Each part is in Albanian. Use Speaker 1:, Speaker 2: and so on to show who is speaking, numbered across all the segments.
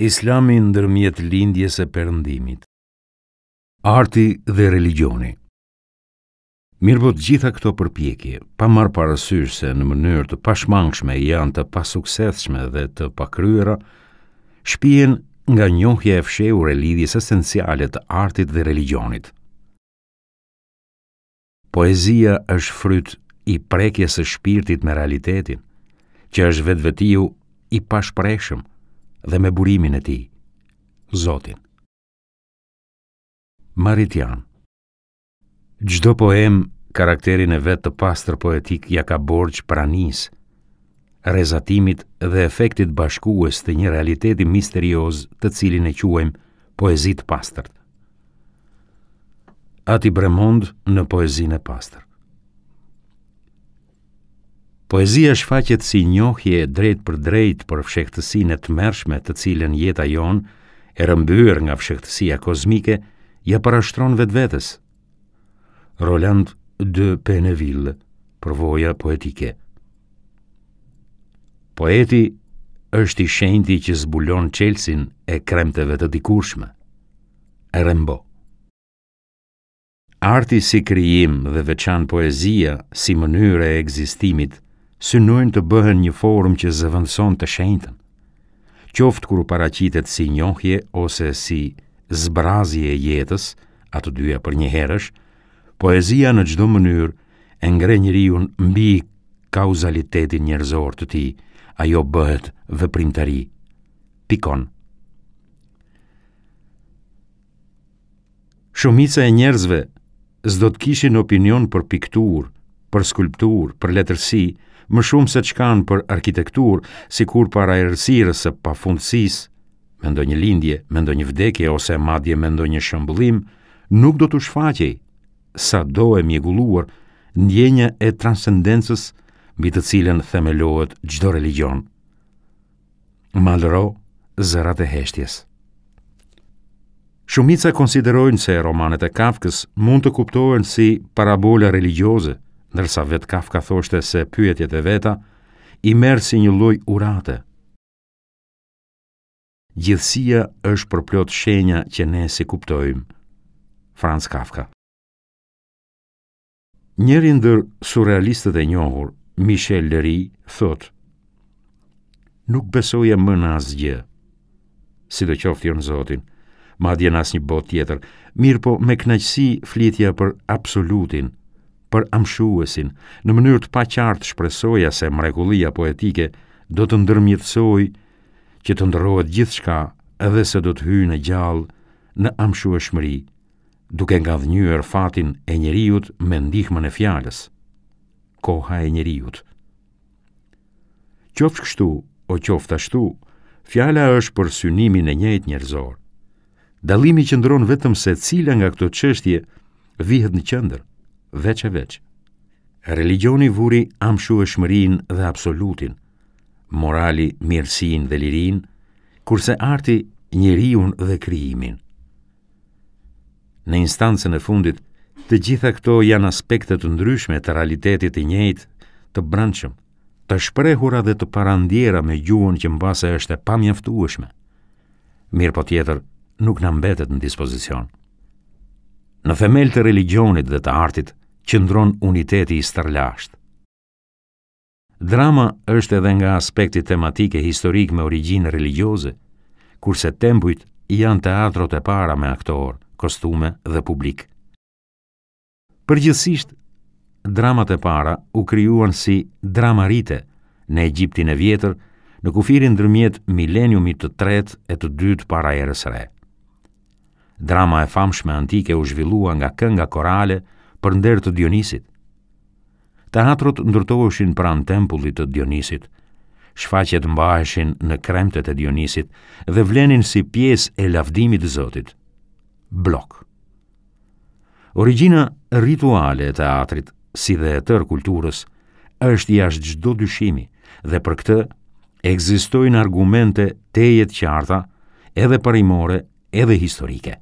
Speaker 1: Islami ndërmjet lindjes e përndimit Arti dhe religioni Mirë botë po gjitha këto përpjekje, pa marë parasysh se në mënyrë të pashmangshme janë të pasukseshme dhe të pakryera, shpijen nga njohja e fshehur e lidhjes esenciale të artit dhe religionit. Poezia është fryt i prekjes së shpirtit me realitetin, që është vetvetiu i pashpreshëm, dhe me burimin e ti, Zotin. Maritian Gjdo poem, karakterin e vetë të pastër poetik ja ka borç pranis, rezatimit dhe efektit bashkues të një realiteti misterioz të cilin e quajmë poezit pastërt. Ati bremond në poezin e pastërt. Poezia shfaqet si njohje drejt për drejt për fshehtësin e të mërshme të cilën jeta jon, e rëmbyr nga fshehtësia kozmike, ja parashtron vetë vetës. Roland de Peneville, përvoja poetike. Poeti është i shenjti që zbulon qelsin e kremteve të dikurshme. Rembo. Arti si krijim dhe veçan poezia si mënyre e egzistimit – synojnë të bëhen një forum që zëvëndëson të shenjtën. Qoftë kur paracitet si njohje ose si zbrazje e jetës, atë dyja për një herësh, poezia në gjdo mënyrë e ngre njëriun mbi kauzalitetin njërzor të ti, ajo bëhet primtari. Pikon. Shumica e njerëzve zdo të kishin opinion për piktur, për skulptur, për letërsi, për më shumë se që kanë për arkitektur, si kur para erësirës së pa fundësis, me ndonjë lindje, me ndonjë vdekje ose madje me ndonjë shëmbullim, nuk do të shfaqej, sa do e mjegulluar ndjenja e transcendencës mbi të cilën themelohet gjdo religion. Malro, zërat e heshtjes. Shumica konsiderojnë se romanet e Kafkës mund të kuptohen si parabola religjioze, ndërsa vetë kafka thoshte se pyetjet e veta, i merë si një loj urate. Gjithësia është përplot shenja që ne si kuptojmë. Franz Kafka Njëri ndër surrealistët e njohur, Michel Leri, thot Nuk besoje më në asgjë, si do qofti në Zotin, ma në as një bot tjetër, mirë po me knaqësi flitja për absolutin, për amshuesin, në mënyrë të pa qartë shpresoja se mrekulia poetike do të ndërmjithsoj që të ndërohet gjithë shka edhe se do të hyjë në gjallë në amshu e shmëri, duke nga dhënjër fatin e njeriut me ndihmën e fjales, koha e njeriut. Qoftë kështu, o qoftë ashtu, fjala është për synimin e njëjt njerëzor. Dalimi që ndronë vetëm se cila nga këto qështje vihet në qëndër, veç e veç. Religioni vuri amshu e shmërin dhe absolutin, morali mirësin dhe lirin, kurse arti njeriun dhe kryimin. Në instancën e fundit, të gjitha këto janë aspektet të ndryshme të realitetit i njëjtë të branqëm, të shprehura dhe të parandjera me gjuën që mbase është e pamjeftueshme. Mirë po tjetër, nuk në mbetet në dispozicion. Në femel të religionit dhe të artit, që ndron uniteti i stërlasht. Drama është edhe nga aspekti tematik e historik me origjinë religjioze, kurse tembujt janë teatrot e para me aktorë, kostume dhe publik. Përgjithsisht, dramat e para u kryuan si dramarite në Egjiptin e vjetër në kufirin dërmjet mileniumit të tret e të dytë para erës re. Drama e famshme antike u zhvillua nga kënga korale, për nder të Dionisit. Teatrot ndërtoheshin pran tempullit të Dionisit, shfaqet mbaheshin në kremtet e Dionisit dhe vlenin si pjesë e lavdimit të Zotit. Blok. Origjina rituale e teatrit, si dhe e tër kulturës, është jashtë çdo dyshimi dhe për këtë ekzistojnë argumente teje të qarta, edhe parimore, edhe historike.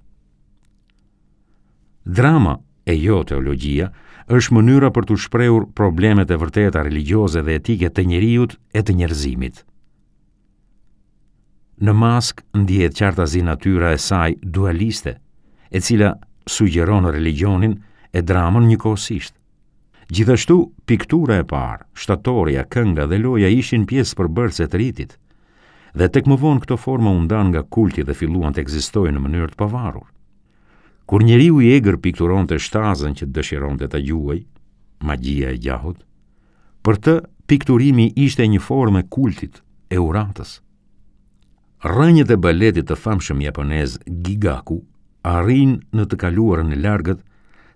Speaker 1: Drama e jo teologjia, është mënyra për të shprehur problemet e vërteta religjioze dhe etike të njerëzit e të njerëzimit. Në mask ndihet qartazi natyra e saj dualiste, e cila sugjeron religjionin e dramën njëkohësisht. Gjithashtu, piktura e parë, shtatoria, kënga dhe loja ishin pjesë për bërës e të rritit, dhe tek më vonë këto forma undan nga kulti dhe filluan të egzistojnë në mënyrë të pavarur. Kur njeriu i egër pikturon të shtazën që dëshiron të të gjuaj, magjia e gjahut, për të pikturimi ishte një formë kultit e uratës. Rënjët e baletit të famshëm japonez Gigaku arrin në të kaluarën e largët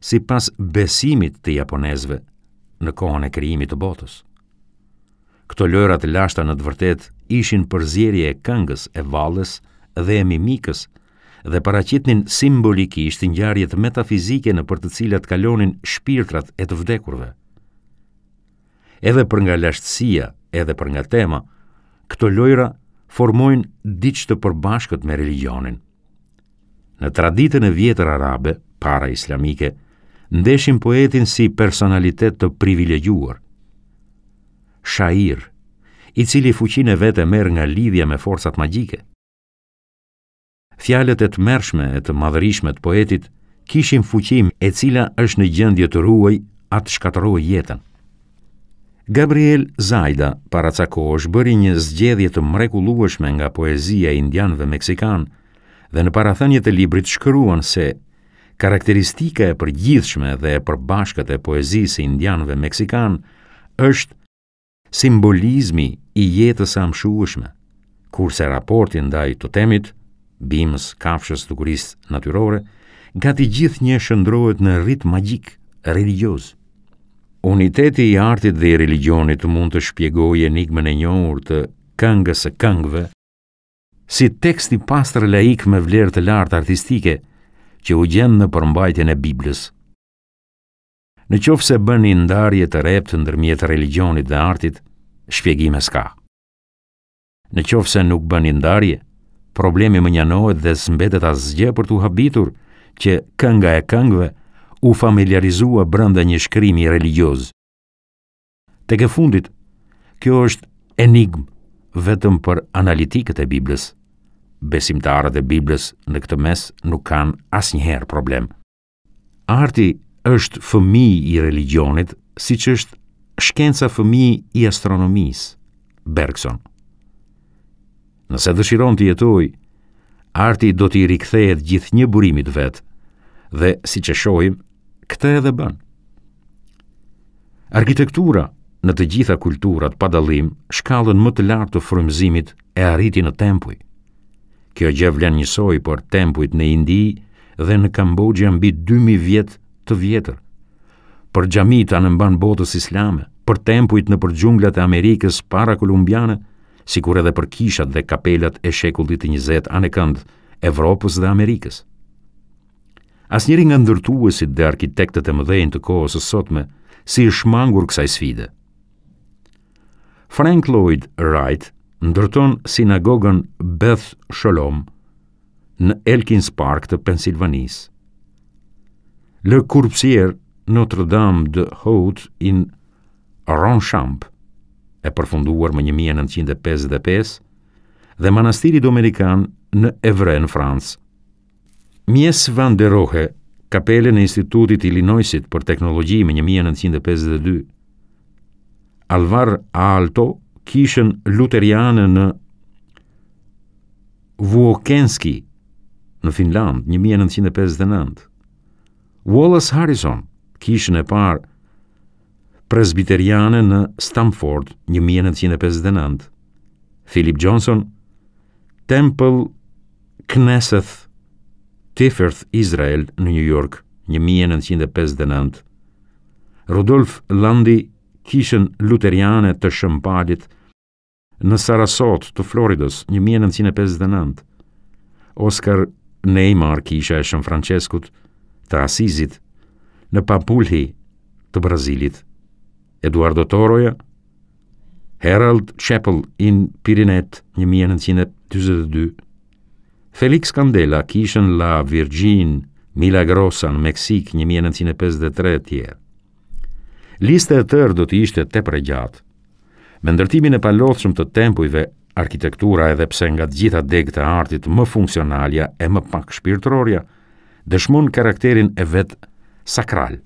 Speaker 1: si pas besimit të japonezve në kohën e kryimit të botës. Këto lërat lashta në të vërtet ishin përzjerje e këngës, e valës dhe e mimikës, dhe paracitnin simbolikisht njarjet metafizike në për të cilat kalonin shpirtrat e të vdekurve. Edhe për nga lashtësia, edhe për nga tema, këto lojra formojnë diqë të përbashkët me religionin. Në traditën e vjetër arabe, para islamike, ndeshin poetin si personalitet të privilegjuar. Shair, i cili fuqin e vete merë nga lidhja me forcat magjike – fjalët e të mërshme e të madhërishme të poetit kishin fuqim e cila është në gjendje të ruaj atë shkatëroj jetën. Gabriel Zajda, para ca kosh, bëri një zgjedhje të mrekulueshme nga poezia indian dhe meksikan dhe në parathënje të librit shkruan se karakteristika e përgjithshme dhe e përbashkët e poezisi indian dhe meksikan është simbolizmi i jetës amshuushme, kurse raportin da i totemit, bimës, kafshës të kuris natyrore, gati gjithë një shëndrojët në rritë magjik, religioz. Uniteti i artit dhe i religionit mund të shpjegoj enigmën e njohur të këngës e këngëve, si teksti pastrë laik me vlerë të lartë artistike që u gjendë në përmbajtjen e Biblës. Në qofë se bëni ndarje të reptë ndërmjet religionit dhe artit, shpjegime s'ka. Në qofë se nuk bëni ndarje, problemi më njanohet dhe zmbetet asgjë për t'u habitur, që kënga e këngve u familiarizua brënda një shkrimi religioz. Të ke fundit, kjo është enigmë vetëm për analitikët e Biblës. Besimtarët e Biblës në këtë mes nuk kanë asnjëherë problem. Arti është fëmi i religionit, si që është shkenca fëmi i astronomisë, Bergson. Nëse dëshiron të jetoj, arti do t'i rikthehet gjithë një burimit vetë, dhe, si që shojim, këte edhe bënë. Arkitektura në të gjitha kulturat pa dalim shkallën më të lartë të frumëzimit e arriti në tempuj. Kjo gjë vlen njësoj, por tempujt në Indi dhe në Kambodjë mbi 2000 vjetë të vjetër. Për gjamita në mban botës islame, për tempujt në përgjunglat e Amerikës para Kolumbiane, sikur edhe për kishat dhe kapelat e shekullit të 20 anë kënd Evropës dhe Amerikës. Asnjëri nga ndërtuesit dhe arkitektët e mëdhenj të kohës së sotme si i shmangur kësaj sfide. Frank Lloyd Wright ndërton sinagogën Beth Shalom në Elkins Park të Pensilvanis. Le Corbusier Notre-Dame de Haute in Ronchamp e përfunduar më 1955, dhe manastiri Dominikan në Evre në Francë. Mies van der Rohe, kapele në Institutit Illinoisit për Teknologji më 1952, Alvar Aalto, kishën luteriane në Vuokenski në Finland, 1959, Wallace Harrison, kishën e parë presbiteriane në Stamford, 1959. Philip Johnson, Temple Knesset Tifërth, Israel në New York, 1959. Rudolf Landi, kishën luteriane të shëmpalit në Sarasot të Floridos, 1959. Oscar Neymar kisha e shën Franceskut të Asizit në Papulhi të Brazilit 1959. Eduardo Toroja, Herald Chapel in Pirinet 1922, Felix Candela, Kishën La Virgin, Milagrosa në Meksik 1953 tjerë. Liste e tërë do të ishte të pregjatë. Me ndërtimin e palothëshmë të tempujve, arkitektura edhe pse nga gjitha degët e artit më funksionalja e më pak shpirtrorja, dëshmon karakterin e vetë sakralë.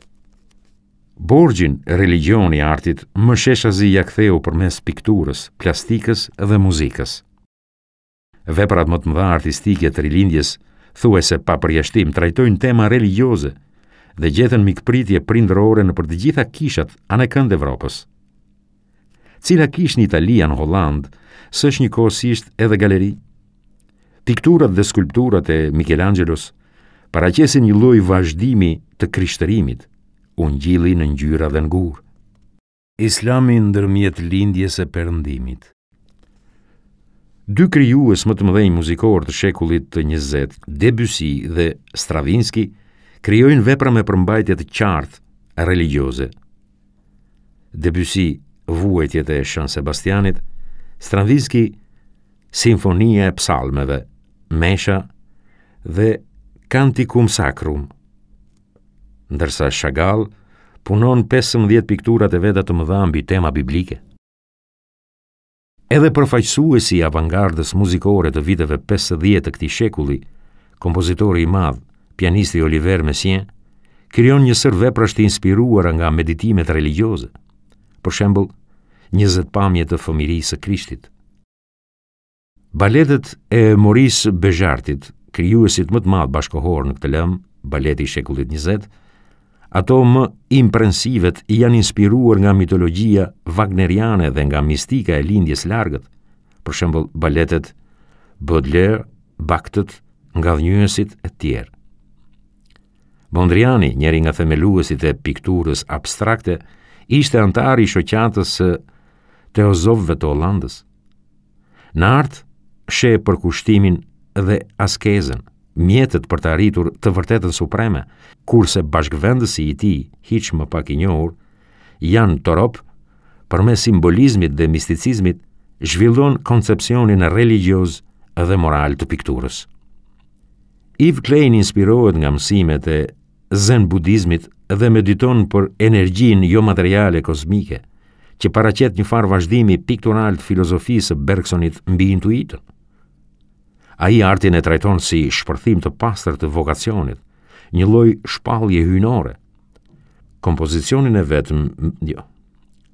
Speaker 1: Borgjin e religioni artit më sheshazi ja ktheu për mes pikturës, plastikës dhe muzikës. Veprat më të mëdha artistike të rilindjes, thue se pa përjashtim, trajtojnë tema religioze dhe gjethen mikpritje prindërore në për të gjitha kishat anë kënd Evropës. Cila kish një Italia në Hollandë, sësh një kosisht edhe galeri. Pikturat dhe skulpturat e Michelangelos paraqesin një loj vazhdimi të krishtërimit, unë gjili në ngjyra dhe ngur. Islami ndërmjet lindjes e përndimit. Dy kryuës më të mëdhenj muzikor të shekullit të njëzet, Debussy dhe Stravinsky, kryojnë vepra me përmbajtje të qartë religioze. Debussy, vuajtjet e Shën Sebastianit, Stravinsky, Sinfonia e psalmeve, Mesha dhe Canticum Sacrum – ndërsa Chagall punon 15 pikturat e veta të mëdha mbi tema biblike. Edhe përfaqësuesi i avangardës muzikore të viteve 50 të këtij shekulli, kompozitori i madh, pianisti Oliver Messiaen, krijon një sër veprash të inspiruara nga meditimet religjioze. Për shembull, 20 pamje të fëmirisë së Krishtit. Baletet e Maurice Bejartit, krijuesit më të madh bashkohor në këtë lëm, baleti i shekullit 20, Ato më imprensivet janë inspiruar nga mitologjia wagneriane dhe nga mistika e lindjes largët, për shembol baletet Baudelaire, Baktët, nga dhënjësit e tjerë. Bondriani, njeri nga themeluesit e pikturës abstrakte, ishte antari i shoqatës së teozofëve të Hollandës. Në art, sheh përkushtimin dhe askezën mjetet për të arritur të vërtetën supreme, kurse bashkëvendësi i tij, hiç më pak i njohur, janë torop për me simbolizmit dhe misticizmit zhvillon koncepcionin e religjoz dhe moral të pikturës. Yves Klein inspirohet nga mësimet e zen budizmit dhe mediton për energjin jo materiale kozmike, që paracet një farë vazhdimi pikturalt filozofisë Bergsonit mbi intuitën. A i artin e trajton si shpërthim të pastër të vokacionit, një loj shpalje hynore. Kompozicionin e vetë jo,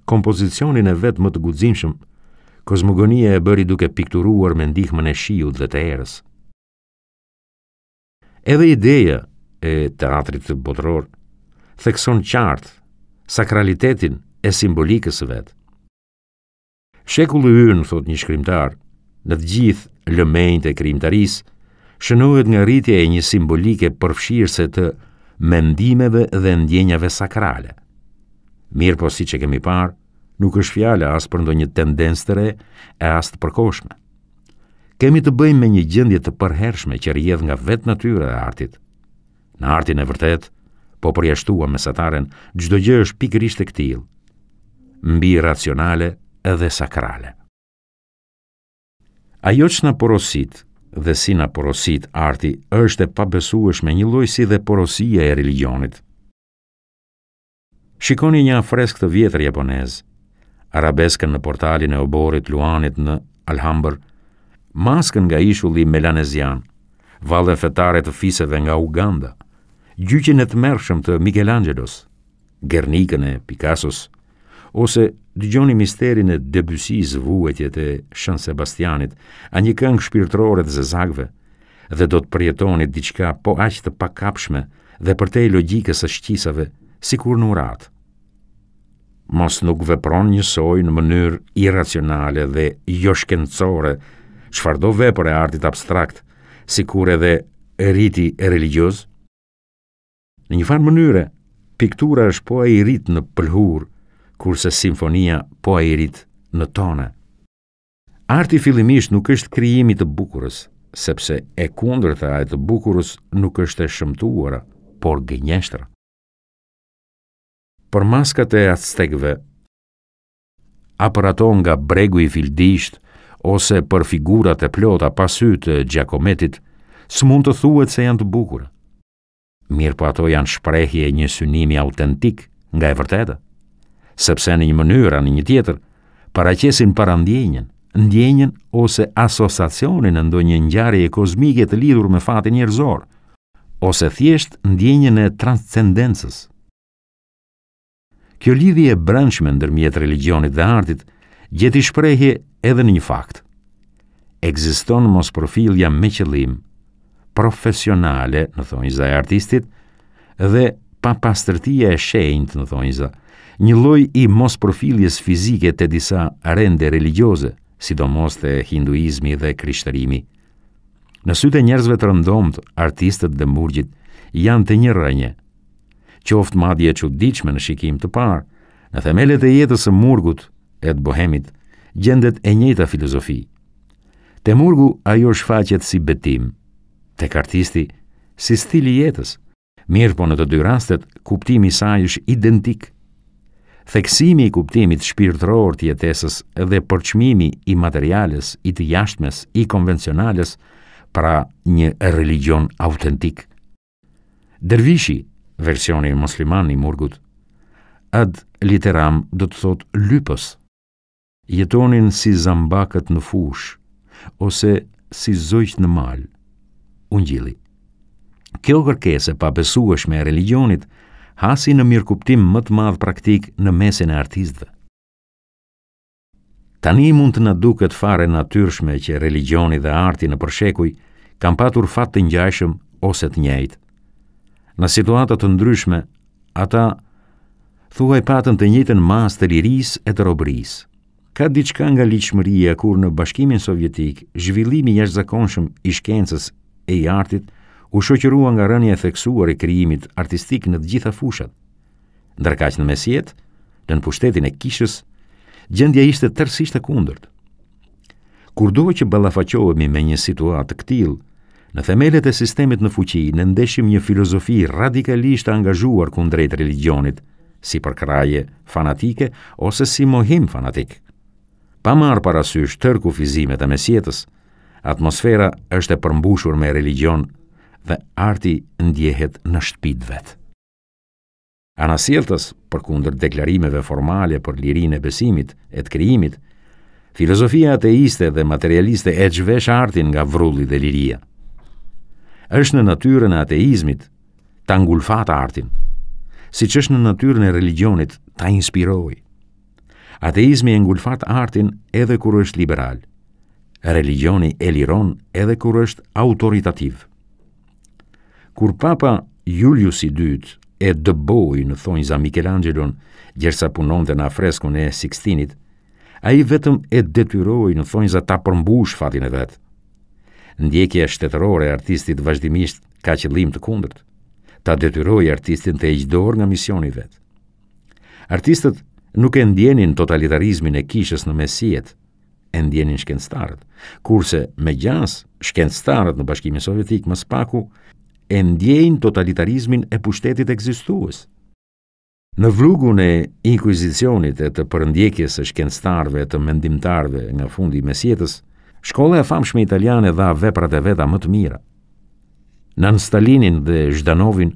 Speaker 1: kompozicionin e vetë më të gudzimshëm, kozmogonia e bëri duke pikturuar me ndihmën e shiut dhe të erës. Edhe ideja e teatrit të botëror thekson qartë sakralitetin e simbolikës vetë. Shekullu yën, thot një shkrimtar, në të gjithë lëmejnë të krimtaris, shënohet nga rritje e një simbolike përfshirëse të mendimeve dhe ndjenjave sakrale. Mirë po si që kemi parë, nuk është fjale asë për ndo një tendens të re e asë të përkoshme. Kemi të bëjmë me një gjëndje të përhershme që rjedhë nga vetë natyre e artit. Në artin e vërtet, po përjashtua me sataren, gjdo gjë është pikërisht e këtilë, mbi racionale edhe sakrale. Ajo që në porosit dhe si në porosit arti është e pabesuesh me një loj si dhe porosia e religionit. Shikoni një afresk të vjetër japonez, arabeskën në portalin e oborit Luanit në Alhambër, maskën nga ishulli melanezian, valën fetare të fiseve nga Uganda, gjyqin e të mërshëm të Michelangelos, Gernikën e Picassos, ose dëgjoni misterin e debysi zvuetjet e Shën Sebastianit, a një këngë shpirtërore të zezagëve, dhe do të përjetonit diçka po aq të pakapshme dhe për te i logikës e shqisave, si kur në urat. Mos nuk vepron njësoj në mënyrë irracionale dhe jo shkencore, shfardo vepër e artit abstrakt, si kur edhe e riti e religjioz. Në një farë mënyre, piktura është po e i rritë në pëlhurë, kurse simfonia po erit në tonë. Arti fillimisht nuk është krijimi të bukurës, sepse e kundërta e të bukurës nuk është e shëmtuara, por gënjeshtra. Për maskat e aztekve, a për ato nga bregu i fildisht, ose për figurat e plota pasy të gjakometit, së mund të thuet se janë të bukurë. Mirë për po ato janë shprejhje një synimi autentik nga e vërtetë sepse në një mënyrë anë një tjetër paraqesin parandjenjen, ndjenjen ose asociacionin në ndonjë ngjarje e kozmike të lidhur me fatin njerëzor, ose thjesht ndjenjen e transcendencës. Kjo lidhje e branshme ndërmjet religionit dhe artit gjeti shprehje edhe në një fakt. Ekziston mos profilja me qëllim profesionale në thonjza e artistit dhe pa pastërtia e shenjtë në thonjza një loj i mos profiljes fizike të disa rende religioze, sidomos të hinduizmi dhe krishtërimi. Në e njerëzve të rëndomt, artistët dhe murgjit janë të një rënje. Qoftë madje që diqme në shikim të parë, në themelet e jetës e murgut e të bohemit, gjendet e njëta filozofi. Te murgu ajo shfaqet si betim, tek kartisti si stili jetës, mirë po në të dy rastet, kuptimi saj është identik theksimi i kuptimit shpirtëror të jetesës dhe përçmimi i materiales, i të jashtmes, i konvencionales, pra një religion autentik. Dervishi, versioni musliman i murgut, ad literam do të thot lypës, jetonin si zambakët në fush, ose si zojqë në malë, unë gjili. Kjo kërkese pa besueshme e religionit, hasi në mirë kuptim më të madh praktik në mesin e artistëve. Tani mund të na duket fare natyrshme që religjioni dhe arti në përshekuj kanë patur fat të ngjashëm ose të njëjtë. Në situata të ndryshme, ata thuaj patën të njëjtën mas të lirisë e të robris. Ka diçka nga liçmëria kur në Bashkimin Sovjetik zhvillimi i jashtëzakonshëm i shkencës e i artit – u shoqërua nga rënja e theksuar e krijimit artistik në të gjitha fushat. Ndërkaq në mesjet, në pushtetin e kishës, gjendja ishte tërësisht e kundërt. Kur duhet që ballafaqohemi me një situatë të tillë, në themelet e sistemit në fuqi në ndeshim një filozofi radikalisht angazhuar kundrejt religionit, si për kraje fanatike ose si mohim fanatik. Pa marë parasysh tërku fizimet e mesjetës, atmosfera është e përmbushur me religion dhe arti ndjehet në shtëpit vet. Anasjeltës, për kunder deklarimeve formale për lirin e besimit e të kriimit, filozofia ateiste dhe materialiste e gjvesh artin nga vrulli dhe liria. është në natyrën e ateizmit ta ngulfat artin, si që është në natyrën e religionit ta inspiroj. Ateizmi e ngulfat artin edhe kur është liberal, religioni e liron edhe kur është autoritativë. Kur papa Julius i dytë e dëboj në thonjë za Michelangelo në gjersa punon dhe në afresku në e Sixtinit, a i vetëm e detyroj në thonjë za ta përmbush fatin e vetë. Ndjekje shtetërore artistit vazhdimisht ka qëllim të kundërt, ta detyroj artistin të e gjdor nga misioni vetë. Artistët nuk e ndjenin totalitarizmin e kishës në mesijet, e ndjenin shkenstarët, kurse me gjas shkenstarët në bashkimin sovjetik më spaku e ndjejnë totalitarizmin e pushtetit ekzistues. Në vlugun e inkuizicionit e të përndjekjes së shkencëtarëve të mendimtarëve nga fundi i mesjetës, shkolla e famshme italiane dha veprat e veta më të mira. Në Stalinin dhe Zhdanovin,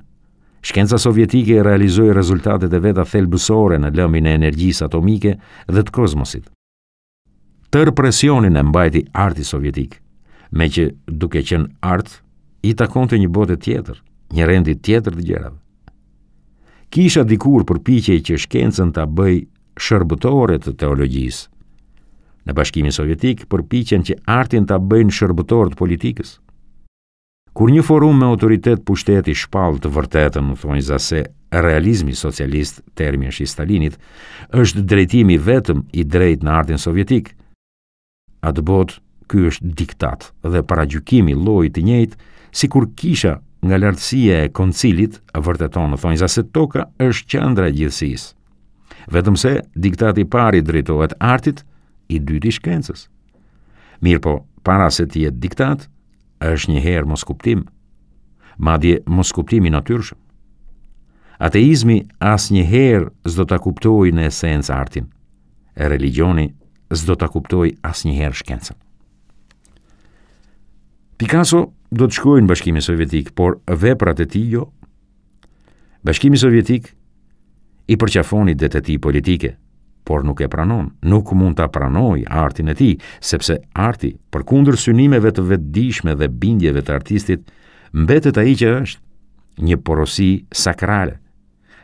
Speaker 1: shkenca sovjetike realizoi rezultatet e veta thelbësore në lëmin e energjisë atomike dhe të kozmosit. Tër presionin e mbajti arti sovjetik, me që duke qenë artë, i takon të një botë tjetër, një rendi tjetër dhe gjerëve. Kisha dikur përpikje që shkencën të bëj shërbëtore të teologjisë, në bashkimin sovjetik përpikjen që artin të bëjnë në shërbëtore të politikës. Kur një forum me autoritet pushteti shpal të vërtetën, në thonjë zase, realizmi socialist, termi është i Stalinit, është drejtimi vetëm i drejt në artin sovjetik, atë botë ky është diktat dhe paragjykimi llojit të njëjtë sikur kisha nga lartësia e koncilit vërteton në thonjza se toka është qendra e gjithësisë. Vetëm se diktati i parë drejtohet artit, i dyti shkencës. Mirë po, para se të jetë diktat, është një herë mos kuptim, madje mos i natyrshëm. Ateizmi as një herë zdo të kuptoj në esenës artin, e religioni zdo të kuptoj as një herë shkencën. Picasso do të shkojë në Bashkimin Sovjetik, por veprat e tij jo. Bashkimi Sovjetik i përqafoni deteti politike, por nuk e pranon, nuk mund ta pranoj artin e tij, sepse arti, përkundër synimeve të vetdijshme dhe bindjeve të artistit, mbetet ai që është një porosi sakrale,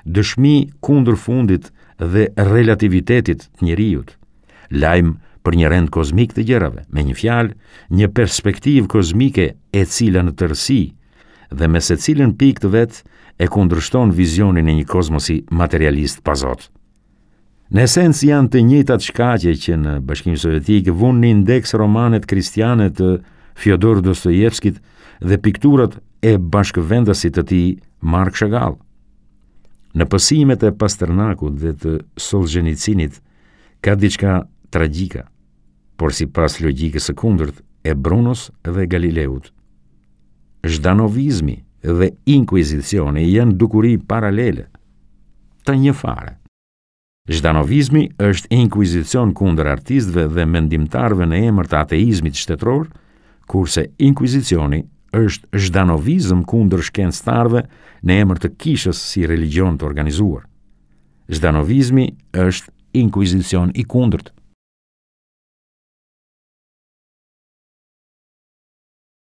Speaker 1: dëshmi kundër fundit dhe relativitetit të njerëzit. Lajm për një rend kozmik të gjërave, me një fjalë, një perspektivë kozmike e cila në tërësi dhe me se cilën pikë të vet e kundërshton vizionin e një kozmosi materialist pa Zot. Në esencë janë të njëjta shkaqe që në Bashkimin Sovjetik vun një indeks romanet kristiane të Fjodor Dostojevskit dhe pikturat e bashkëvendësit të tij Mark Shagall. Në pësimet e Pasternakut dhe të Solzhenitsinit ka diçka tragjika por si pas logikës e kundërt e Brunos dhe Galileut. Zhdanovizmi dhe inkuizicioni janë dukuri paralele, të një fare. Zhdanovizmi është inkuizicion kundër artistëve dhe mendimtarve në emër të ateizmit shtetror, kurse inkuizicioni është zhdanovizm kundër shkencëtarve në emër të kishës si religion të organizuar. Zhdanovizmi është inkuizicion i kundërt.